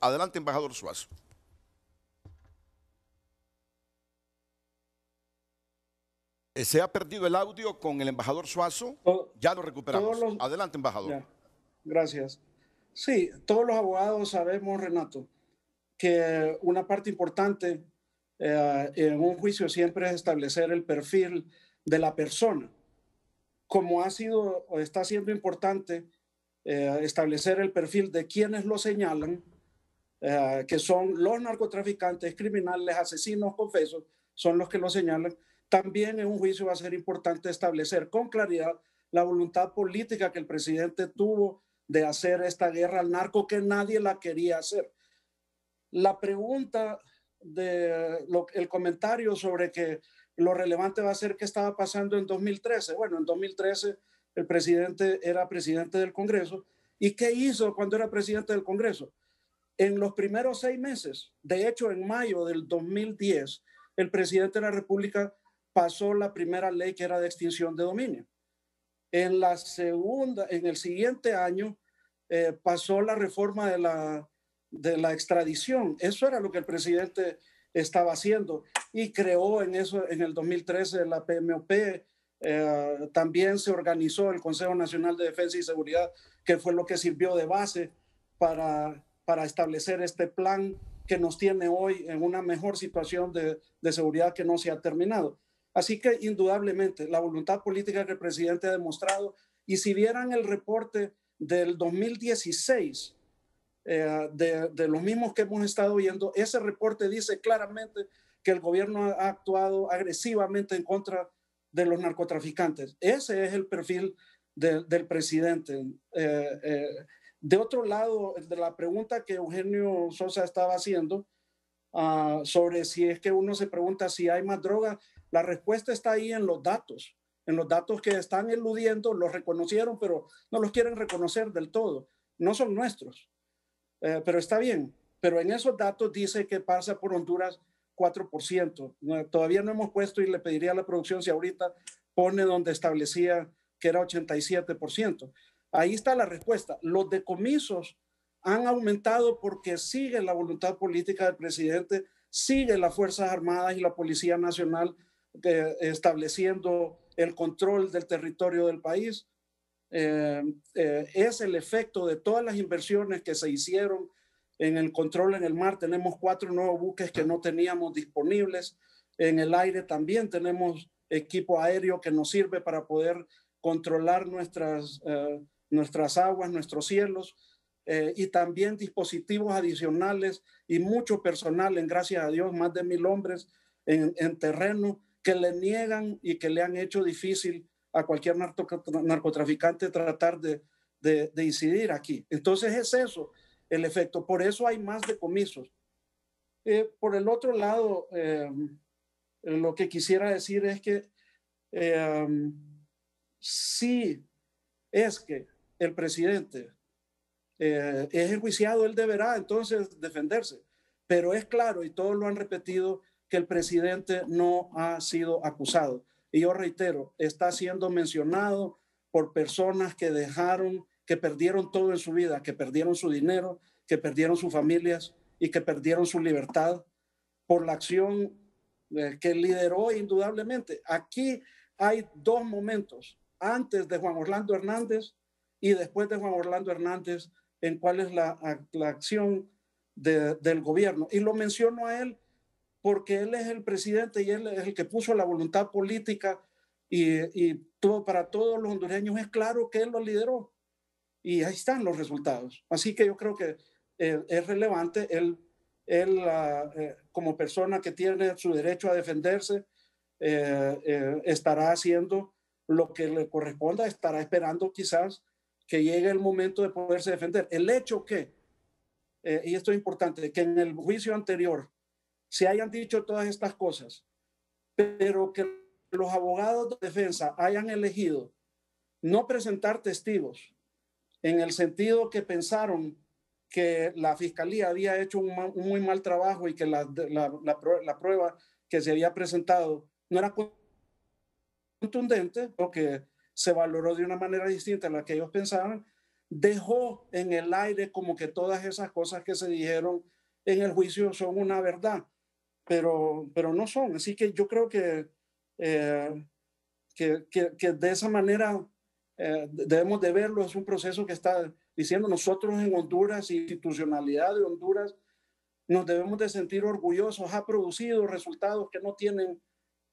Adelante, embajador Suazo. Eh, se ha perdido el audio con el embajador Suazo. ya lo recuperamos. Adelante, embajador. gracias. Sí, todos los abogados sabemos, Renato, que una parte importante eh, en un juicio siempre es establecer el perfil de la persona. Como ha sido o está siendo importante eh, establecer el perfil de quienes lo señalan, eh, que son los narcotraficantes, criminales, asesinos, confesos, son los que lo señalan. También en un juicio va a ser importante establecer con claridad la voluntad política que el presidente tuvo de hacer esta guerra al narco que nadie la quería hacer. La pregunta de el comentario sobre que lo relevante va a ser qué estaba pasando en 2013. Bueno, en 2013 el presidente era presidente del Congreso. ¿Y qué hizo cuando era presidente del Congreso? En los primeros seis meses, de hecho en mayo del 2010, el presidente de la República pasó la primera ley que era de extinción de dominio. En la segunda, en el siguiente año, eh, pasó la reforma de la, de la extradición. Eso era lo que el presidente estaba haciendo y creó en eso, en el 2013, la PMOP. Eh, también se organizó el Consejo Nacional de Defensa y Seguridad, que fue lo que sirvió de base para para establecer este plan que nos tiene hoy en una mejor situación de, seguridad que no se ha terminado. Así que indudablemente la voluntad política que el presidente ha demostrado, y si vieran el reporte del 2016, eh, de, los mismos que hemos estado viendo, ese reporte dice claramente que el gobierno ha actuado agresivamente en contra de los narcotraficantes. Ese es el perfil del presidente. Eh, eh de otro lado, de la pregunta que Eugenio Sosa estaba haciendo ah, sobre si es que uno se pregunta si hay más droga, la respuesta está ahí en los datos, en los datos que están eludiendo, los reconocieron, pero no los quieren reconocer del todo. No son nuestros, eh, pero está bien. Pero en esos datos dice que pasa por Honduras 4%. todavía no hemos puesto y le pediría a la producción si ahorita pone donde establecía que era 87%. Ahí está la respuesta. Los decomisos han aumentado porque sigue la voluntad política del presidente, sigue las Fuerzas Armadas y la Policía Nacional eh, estableciendo el control del territorio del país. Eh, eh, es el efecto de todas las inversiones que se hicieron en el control en el mar. Tenemos cuatro nuevos buques que no teníamos disponibles. En el aire también tenemos equipo aéreo que nos sirve para poder controlar nuestras nuestras aguas, nuestros cielos, eh, y también dispositivos adicionales y mucho personal, en gracias a Dios, más de mil hombres en, terreno que le niegan y que le han hecho difícil a cualquier narcotraficante tratar de, incidir aquí. Entonces es eso el efecto. Por eso hay más decomisos. Eh, por el otro lado, eh, lo que quisiera decir es que sí es que el presidente eh, es enjuiciado, él deberá entonces defenderse. Pero es claro, y todos lo han repetido, que el presidente no ha sido acusado. Y yo reitero, está siendo mencionado por personas que dejaron, que perdieron todo en su vida, que perdieron su dinero, que perdieron sus familias y que perdieron su libertad por la acción eh, que lideró indudablemente. Aquí hay dos momentos, antes de Juan Orlando Hernández y después de Juan Orlando Hernández, en cuál es la, la acción del gobierno. Y lo menciono a él porque él es el presidente y él es el que puso la voluntad política y, y todo, para todos los hondureños es claro que él lo lideró. Y ahí están los resultados. Así que yo creo que eh, es relevante él, él ah, eh, como persona que tiene su derecho a defenderse, eh, estará haciendo lo que le corresponda, estará esperando quizás que llegue el momento de poderse defender. El hecho que, eh, y esto es importante, que en el juicio anterior se hayan dicho todas estas cosas, pero que los abogados de defensa hayan elegido no presentar testigos en el sentido que pensaron que la fiscalía había hecho un, muy mal trabajo y que la, la, la, prueba que se había presentado no era contundente, porque se valoró de una manera distinta a la que ellos pensaban, dejó en el aire como que todas esas cosas que se dijeron en el juicio son una verdad, pero, pero no son. Así que yo creo que, eh, de esa manera eh, debemos de verlo. Es un proceso que está diciendo nosotros en Honduras, institucionalidad de Honduras, nos debemos de sentir orgullosos. Ha producido resultados que no tienen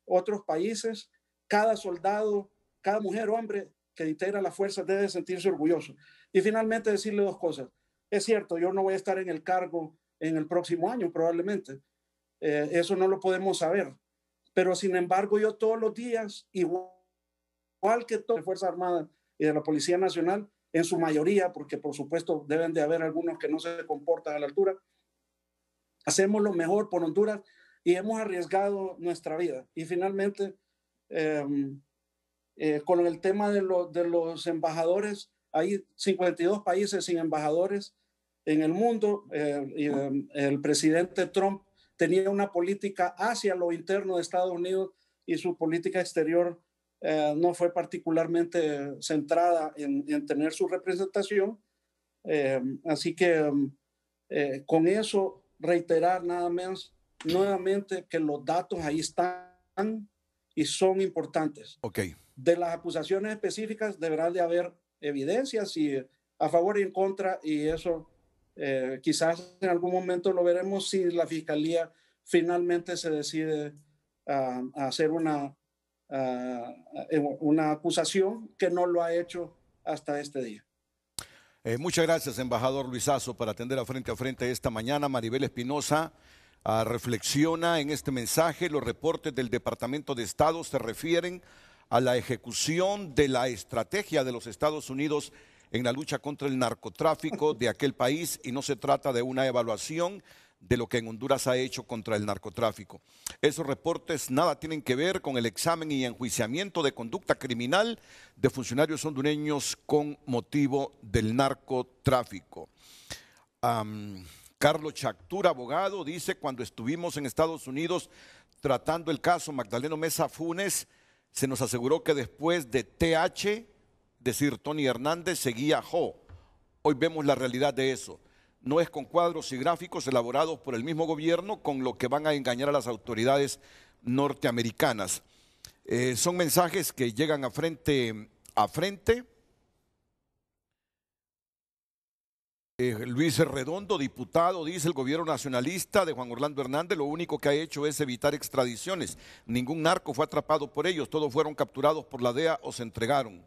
otros países. Cada soldado cada mujer o hombre que integra la fuerza debe sentirse orgulloso. Y finalmente decirle dos cosas. Es cierto, yo no voy a estar en el cargo en el próximo año probablemente. Eh, eso no lo podemos saber. Pero sin embargo, yo todos los días, igual, que toda la Fuerza Armada y de la Policía Nacional, en su mayoría, porque por supuesto deben de haber algunos que no se comportan a la altura, hacemos lo mejor por Honduras y hemos arriesgado nuestra vida. Y finalmente, em, eh, con el tema de, los embajadores, hay 52 países sin embajadores en el mundo. Eh, em, el presidente Trump tenía una política hacia lo interno de Estados Unidos y su política exterior eh, no fue particularmente centrada en, tener su representación. así que em, con eso reiterar nada menos nuevamente que los datos ahí están y son importantes. Okay de las acusaciones específicas deberán de haber evidencias y a favor y en contra y eso eh, quizás en algún momento lo veremos si la fiscalía finalmente se decide ah, a, hacer una, ah, eh, una acusación que no lo ha hecho hasta este día. Eh, muchas gracias, embajador Luisazo, para atender a frente a frente esta mañana. Maribel Espinosa ah, reflexiona en este mensaje. Los reportes del Departamento de Estado se refieren a la ejecución de la estrategia de los Estados Unidos en la lucha contra el narcotráfico de aquel país y no se trata de una evaluación de lo que en Honduras ha hecho contra el narcotráfico. Esos reportes nada tienen que ver con el examen y enjuiciamiento de conducta criminal de funcionarios hondureños con motivo del narcotráfico. Carlos Chactura, abogado, dice, cuando estuvimos en Estados Unidos tratando el caso Magdaleno Mesa Funes, se nos aseguró que después de TH, decir Tony Hernández, seguía Jo. Hoy vemos la realidad de eso. No es con cuadros y gráficos elaborados por el mismo gobierno con lo que van a engañar a las autoridades norteamericanas. Eh, son mensajes que llegan a frente a frente Eh, Luis Redondo, diputado, dice el gobierno nacionalista de Juan Orlando Hernández, lo único que ha hecho es evitar extradiciones. Ningún narco fue atrapado por ellos, todos fueron capturados por la DEA o se entregaron.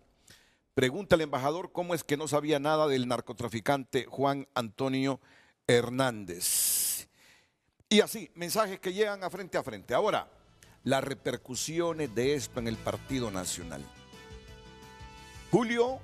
Pregunta el embajador cómo es que no sabía nada del narcotraficante Juan Antonio Hernández. Y así, mensajes que llegan a frente a frente. Ahora, las repercusiones de esto en el Partido Nacional. Julio